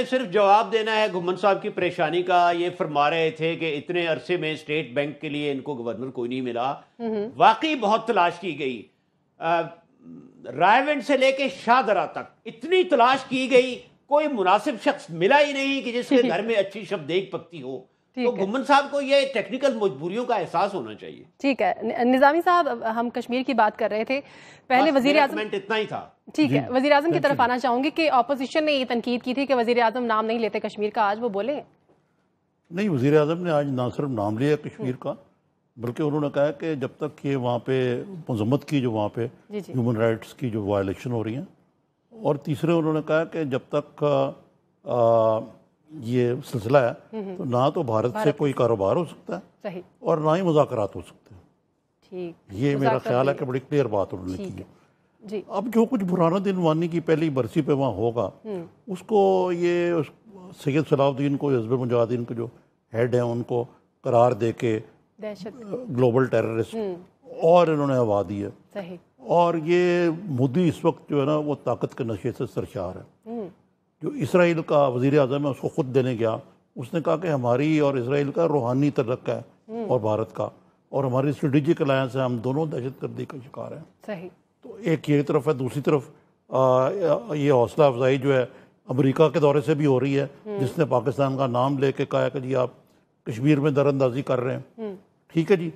نے صرف جواب دینا ہے صاحب کی پریشانی کا یہ فرما رہے تھے کہ اتنے عرصے میں بینک کے لیے ان کو گورنر کوئی نہیں ملا واقعی بہت تلاش کی گئی رائے سے لے کے شاہدرا تک اتنی تلاش کی گئی کوئی مناسب شخص ملا ہی نہیں کہ جس کے گھر میں اچھی شب دیکھ پکتی ہو تو گمن صاحب کو یہ ٹیکنیکل مجبوریوں کا احساس ہونا چاہیے ٹھیک ہے نظامی صاحب ہم کشمیر کی بات کر رہے تھے پہلے وزیر اعظم تھا ٹھیک ہے جی۔ وزیر اعظم کی طرف آنا چاہوں گی کہ اپوزیشن نے یہ تنقید کی تھی کہ وزیر اعظم نام نہیں لیتے کشمیر کا آج وہ بولے نہیں وزیر اعظم نے آج نہ صرف نام لیا کشمیر کا بلکہ انہوں نے کہا کہ جب تک یہ وہاں پہ مذمت کی جو وہاں پہ ہیومن جی، رائٹس جی۔ کی جو وائلیکشن ہو رہی ہیں اور تیسرے انہوں نے کہا کہ جب تک یہ سلسلہ ہے تو نہ تو بھارت سے کوئی کاروبار ہو سکتا ہے اور نہ ہی مذاکرات ہو سکتے ہیں یہ میرا خیال ہے کہ بڑی کلیئر بات کی ہے جی۔ اب جو کچھ پرانا دن وانی کی پہلی برسی پہ وہاں ہوگا اس کو یہ سید صلاح الدین کو یزب مجاہدین کو جو ہیڈ ہیں ان کو قرار دے کے گلوبل ٹیررسٹ اور انہوں نے ہوا دی ہے اور یہ مودی اس وقت جو ہے نا وہ طاقت کے نشے سے سرشار ہے جو اسرائیل کا وزیر اعظم ہے اس کو خود دینے گیا اس نے کہا کہ ہماری اور اسرائیل کا روحانی ترقا ہے اور بھارت کا اور ہماری اسٹریٹجک الائنس ہے ہم دونوں دہشت گردی کا شکار ہیں تو ایک یہ طرف ہے دوسری طرف یہ حوصلہ افزائی جو ہے امریکہ کے دورے سے بھی ہو رہی ہے جس نے پاکستان کا نام لے کے کہا کہ جی آپ کشمیر میں در اندازی کر رہے ہیں ٹھیک ہے جی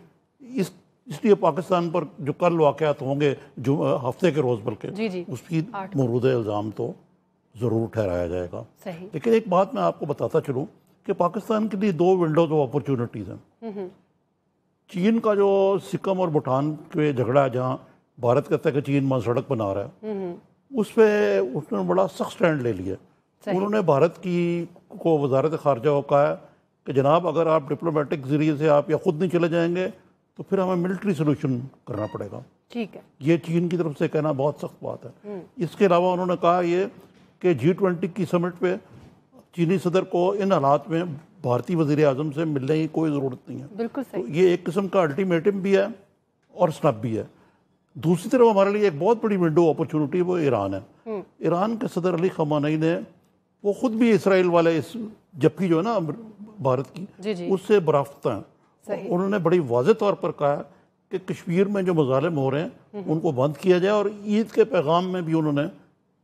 اس اس لیے پاکستان پر جو کل واقعات ہوں گے جو ہفتے کے روز بلکہ جی، جی۔ اس کی مرود الزام تو ضرور ٹھہرایا جائے گا لیکن ایک بات میں آپ کو بتاتا چلوں کہ پاکستان کے لیے دو ونڈوز آف اپرچونٹیز ہیں چین کا جو سکم اور بھوٹان کے جھگڑا ہے جہاں بھارت کہتا ہے کہ چین ماں سڑک بنا رہا ہے اس پہ اس نے بڑا سخت سٹینڈ لے لیا انہوں نے بھارت کی کو وزارت خارجہ کو کہا ہے کہ جناب اگر آپ ڈپلومیٹک ذریعے سے آپ یا خود نہیں چلے جائیں گے تو پھر ہمیں ملٹری سولوشن کرنا پڑے گا ٹھیک ہے یہ چین کی طرف سے کہنا بہت سخت بات ہے اس کے علاوہ انہوں نے کہا یہ کہ جی ٹوینٹی کی سمٹ پہ چینی صدر کو ان حالات میں بھارتی وزیر اعظم سے ملنے کی کوئی ضرورت نہیں ہے بالکل یہ ایک قسم کا الٹیمیٹم بھی ہے اور سنپ بھی ہے دوسری طرف ہمارے لیے ایک بہت بڑی ونڈو اپرچونٹی وہ ایران ہے ایران کے صدر علی خمانئی نے وہ خود بھی اسرائیل والے اس جبکی جو ہے نا بھارت کی جی، جی۔ اس سے برافتہ ہیں انہوں نے بڑی واضح طور پر کہا کہ کشمیر میں جو مظالم ہو رہے ہیں ان کو بند کیا جائے اور عید کے پیغام میں بھی انہوں نے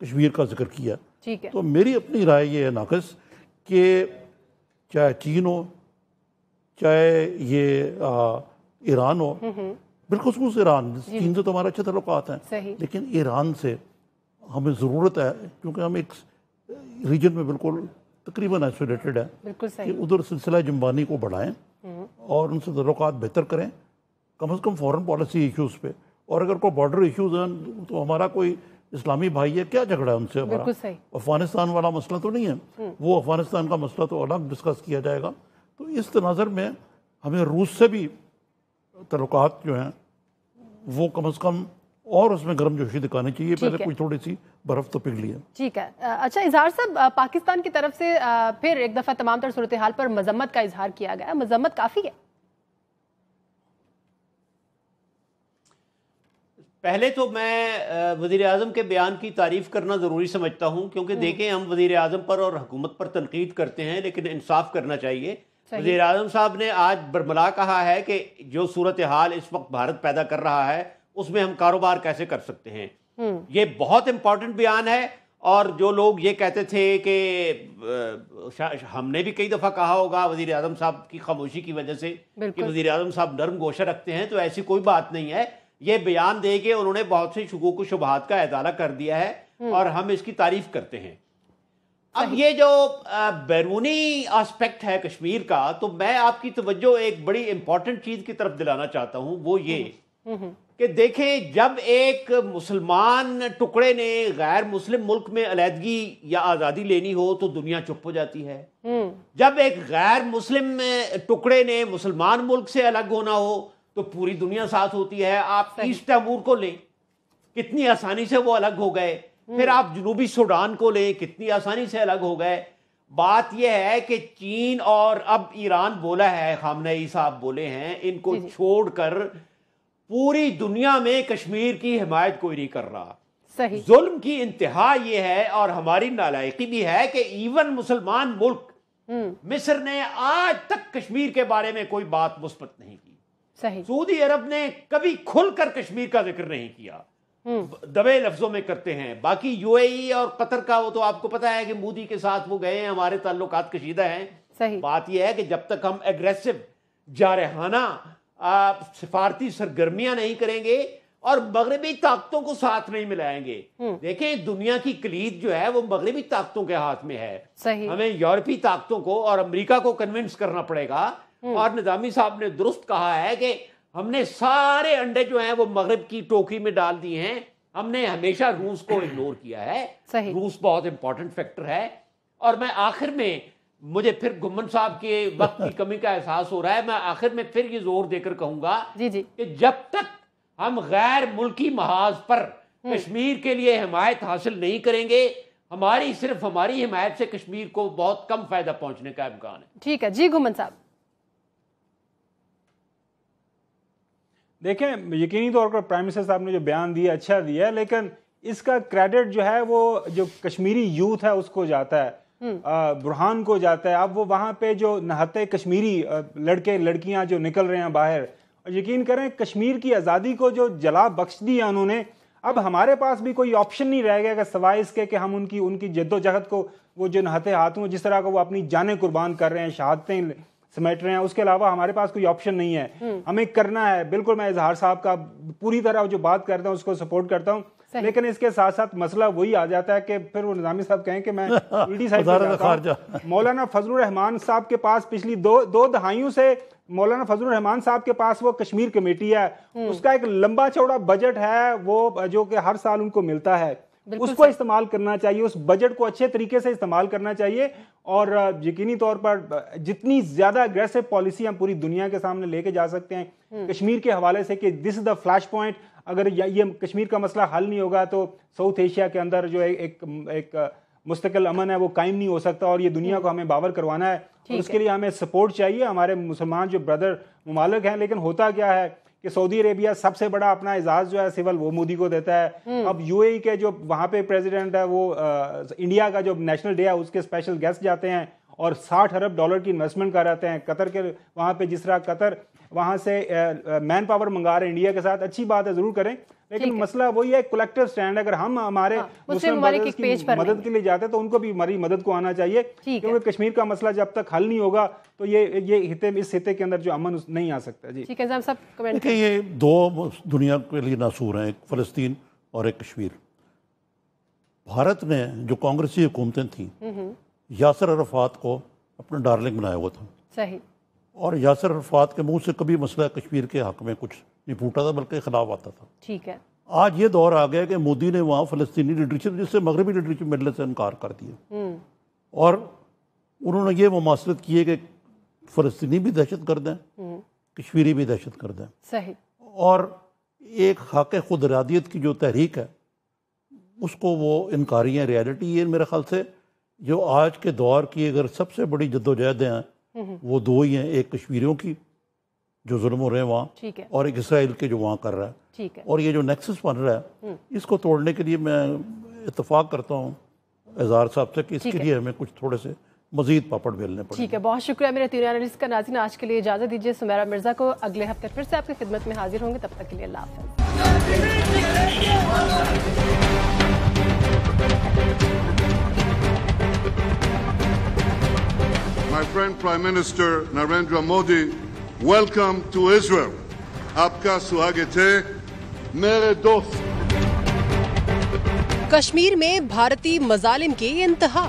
کشمیر کا ذکر کیا تو میری اپنی رائے یہ ہے ناقص کہ چاہے چین ہو چاہے یہ ایران ہو بالخصوص ایران جی۔ چین سے تو ہمارے اچھے تعلقات ہیں لیکن ایران سے ہمیں ضرورت ہے کیونکہ ہم ایک ریجن میں بالکل تقریباً آئسولیٹڈ ہے کہ ادھر سلسلہ جمبانی کو بڑھائیں اور ان سے تعلقات بہتر کریں کم از کم فورن پالیسی ایشوز پہ اور اگر کوئی بارڈر ایشوز ہیں تو ہمارا کوئی اسلامی بھائی ہے کیا جھگڑا ہے ان سے افغانستان والا مسئلہ تو نہیں ہے وہ افغانستان کا مسئلہ تو الگ ڈسکس کیا جائے گا تو اس تناظر میں ہمیں روس سے بھی تعلقات جو ہیں وہ کم از کم اور اس میں گرم جوشی دکھانی چاہیے پہلے تھوڑی سی برف تو پگھلی ہے ٹھیک ہے اچھا اظہار صاحب پاکستان کی طرف سے پھر ایک دفعہ تمام تر صورتحال پر مذمت کا اظہار کیا گیا مذمت کافی ہے پہلے تو میں وزیر اعظم کے بیان کی تعریف کرنا ضروری سمجھتا ہوں کیونکہ دیکھیں ہم وزیر اعظم پر اور حکومت پر تنقید کرتے ہیں لیکن انصاف کرنا چاہیے وزیر اعظم صاحب نے آج برملا کہا ہے کہ جو صورتحال اس وقت بھارت پیدا کر رہا ہے اس میں ہم کاروبار کیسے کر سکتے ہیں یہ بہت امپورٹنٹ بیان ہے اور جو لوگ یہ کہتے تھے کہ ہم نے بھی کئی دفعہ کہا ہوگا وزیر اعظم صاحب کی خاموشی کی وجہ سے کہ وزیر اعظم صاحب نرم گوشہ رکھتے ہیں تو ایسی کوئی بات نہیں ہے یہ بیان دے کے انہوں نے بہت سے شکوک و شبہات کا اعتالہ کر دیا ہے اور ہم اس کی تعریف کرتے ہیں اب یہ جو بیرونی آسپیکٹ ہے کشمیر کا تو میں آپ کی توجہ ایک بڑی امپورٹنٹ چیز کی طرف دلانا چاہتا ہوں وہ یہ کہ دیکھیں جب ایک مسلمان ٹکڑے نے غیر مسلم ملک میں علیحدگی یا آزادی لینی ہو تو دنیا چپ ہو جاتی ہے جب ایک غیر مسلم ٹکڑے نے مسلمان ملک سے الگ ہونا ہو تو پوری دنیا ساتھ ہوتی ہے آپ تیمور کو لیں کتنی آسانی سے وہ الگ ہو گئے پھر آپ جنوبی سوڈان کو لیں کتنی آسانی سے الگ ہو گئے بات یہ ہے کہ چین اور اب ایران بولا ہے خامنہ نے عیسا بولے ہیں ان کو جی، جی۔ چھوڑ کر پوری دنیا میں کشمیر کی حمایت کوئی نہیں کر رہا ظلم کی انتہا یہ ہے اور ہماری نالائقی بھی ہے کہ ایون مسلمان ملک مصر نے آج تک کشمیر کے بارے میں کوئی بات مثبت نہیں کی سعودی عرب نے کبھی کھل کر کشمیر کا ذکر نہیں کیا دبے لفظوں میں کرتے ہیں باقی یو اے ای اور قطر کا وہ تو آپ کو پتا ہے کہ مودی کے ساتھ وہ گئے ہیں ہمارے تعلقات کشیدہ ہیں بات یہ ہے کہ جب تک ہم اگریسو جارحانہ سفارتی سرگرمیاں نہیں کریں گے اور مغربی طاقتوں کو ساتھ نہیں ملائیں گے دیکھیں دنیا کی کلید جو ہے وہ مغربی طاقتوں کے ہاتھ میں ہے ہمیں یورپی طاقتوں کو اور امریکہ کو کنونس کرنا پڑے گا اور نظامی صاحب نے درست کہا ہے کہ ہم نے سارے انڈے جو ہیں وہ مغرب کی ٹوکی میں ڈال دی ہیں ہم نے ہمیشہ روس کو اگنور کیا ہے روس بہت امپورٹنٹ فیکٹر ہے اور میں آخر میں مجھے پھر گمن صاحب کے وقت کی کمی کا احساس ہو رہا ہے میں آخر میں پھر یہ زور دے کر کہوں گا جی، جی۔ کہ جب تک ہم غیر ملکی محاذ پر کشمیر کے لیے حمایت حاصل نہیں کریں گے ہماری صرف ہماری حمایت سے کشمیر کو بہت کم فائدہ پہنچنے کا امکان ہے ٹھیک ہے جی گمن صاحب دیکھیں یقینی طور پر پرائم منسٹر صاحب نے جو بیان دیا اچھا دیا ہے لیکن اس کا کریڈٹ جو ہے وہ جو کشمیری یوتھ ہے اس کو جاتا ہے برہان کو جاتا ہے اب وہ وہاں پہ جو نہتے کشمیری لڑکے لڑکیاں جو نکل رہے ہیں باہر اور یقین کریں کشمیر کی آزادی کو جو جلا بخش دیا انہوں نے اب ہمارے پاس بھی کوئی آپشن نہیں رہ گیا کہ سوائے اس کے کہ ہم ان کی ان کی جد و جہد کو وہ جو نہتے ہاتھوں جس طرح کا وہ اپنی جانیں قربان کر رہے ہیں شہادتیں سمیٹ رہے ہیں اس کے علاوہ ہمارے پاس کوئی آپشن نہیں ہے ہمیں کرنا ہے بالکل میں اظہار صاحب کا پوری طرح جو بات کرتا ہوں اس کو سپورٹ کرتا ہوں لیکن اس کے ساتھ ساتھ مسئلہ وہی آ جاتا ہے کہ پھر وہ نظامی صاحب کہیں کہ میں مولانا فضل الرحمان صاحب کے پاس پچھلی دو دو دہائیوں سے مولانا فضل الرحمان صاحب کے پاس وہ کشمیر کمیٹی ہے اس کا ایک لمبا چوڑا بجٹ ہے وہ جو کہ ہر سال ان کو ملتا ہے اس کو استعمال کرنا چاہیے اس بجٹ کو اچھے طریقے سے استعمال کرنا چاہیے اور یقینی طور پر جتنی زیادہ اگریسو پالیسی ہم پوری دنیا کے سامنے لے کے جا سکتے ہیں کشمیر کے حوالے سے کہ دس از دا فلیش پوائنٹ اگر یہ کشمیر کا مسئلہ حل نہیں ہوگا تو ساؤتھ ایشیا کے اندر جو ایک ایک مستقل امن ہے وہ قائم نہیں ہو سکتا اور یہ دنیا کو ہمیں باور کروانا ہے اس کے لیے ہمیں سپورٹ چاہیے ہمارے مسلمان جو بردر ممالک ہیں لیکن ہوتا کیا ہے کہ سعودی عربیہ سب سے بڑا اپنا اعزاز جو ہے سیول وہ مودی کو دیتا ہے اب یو اے کے جو وہاں پہ پریزیڈنٹ ہے وہ انڈیا کا جو نیشنل ڈے ہے اس کے اسپیشل گیسٹ جاتے ہیں اور ساٹھ ارب ڈالر کی انویسٹمنٹ کراتے ہیں قطر کے وہاں پہ جس طرح قطر وہاں سے مین پاور منگا رہے ہیں انڈیا کے ساتھ اچھی بات ہے ضرور کریں لیکن مسئلہ وہی ہے اگر ہم ہمارے ہاں، مسلم کی مدد کے لیے جاتے تو ان کو بھی ہماری مدد کو آنا چاہیے کیونکہ کشمیر کا مسئلہ جب تک حل نہیں ہوگا تو یہ یہ امن نہیں آ سکتا جی دو دنیا کے لیے ناسور ہیں ایک فلسطین اور ایک کشمیر بھارت نے جو کانگریسی حکومتیں تھیں یاسر عرفات کو اپنا ڈارلنگ بنایا ہوا تھا صحیح اور یاسر عرفات کے منہ سے کبھی مسئلہ کشمیر کے حق میں کچھ نہیں پھوٹا تھا بلکہ خلاف آتا تھا ٹھیک ہے آج یہ دور آ گیا کہ مودی نے وہاں فلسطینی لیڈرشپ جس سے مغربی لیڈرشپ ملنے سے انکار کر دیا اور انہوں نے یہ مماثلت کی ہے کہ فلسطینی بھی دہشت کر دیں کشمیری بھی دہشت کر دیں اور ایک حق خود ارادیت کی جو تحریک ہے اس کو وہ انکاری ہیں ریالٹی یہ میرے خیال سے جو آج کے دور کی اگر سب سے بڑی جہدیں ہیں وہ دو ہی ہیں ایک کشمیریوں کی جو ظلم ہو رہے ہیں وہاں اور ایک اسرائیل کے جو وہاں کر رہا رہا ہے ہے اور یہ جو نیکسس بن اس کو توڑنے کے لیے میں اتفاق کرتا ہوں اظہار صاحب سے کہ اس کے لیے ہمیں کچھ تھوڑے سے مزید پاپڑ بیلنے پڑے ٹھیک ہے بہت شکریہ میرے کا ناظرین آج کے لیے اجازت دیجیے مرزا کو اگلے ہفتے پھر سے آپ کی خدمت میں حاضر ہوں گے تب تک کے لیے اللہ حافظ My friend Prime Minister Narendra Modi, welcome to Israel. Aapka swagat hai. Mere dost. Kashmir میں بھارتی مظالم کی انتہا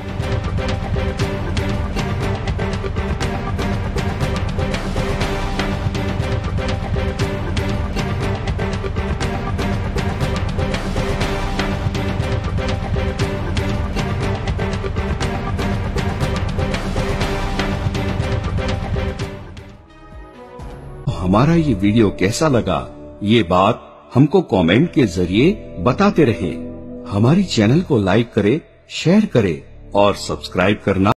ہمارا یہ ویڈیو کیسا لگا یہ بات ہم کو کومنٹ کے ذریعے بتاتے رہیں ہماری چینل کو لائک کرے شیئر کرے اور سبسکرائب کرنا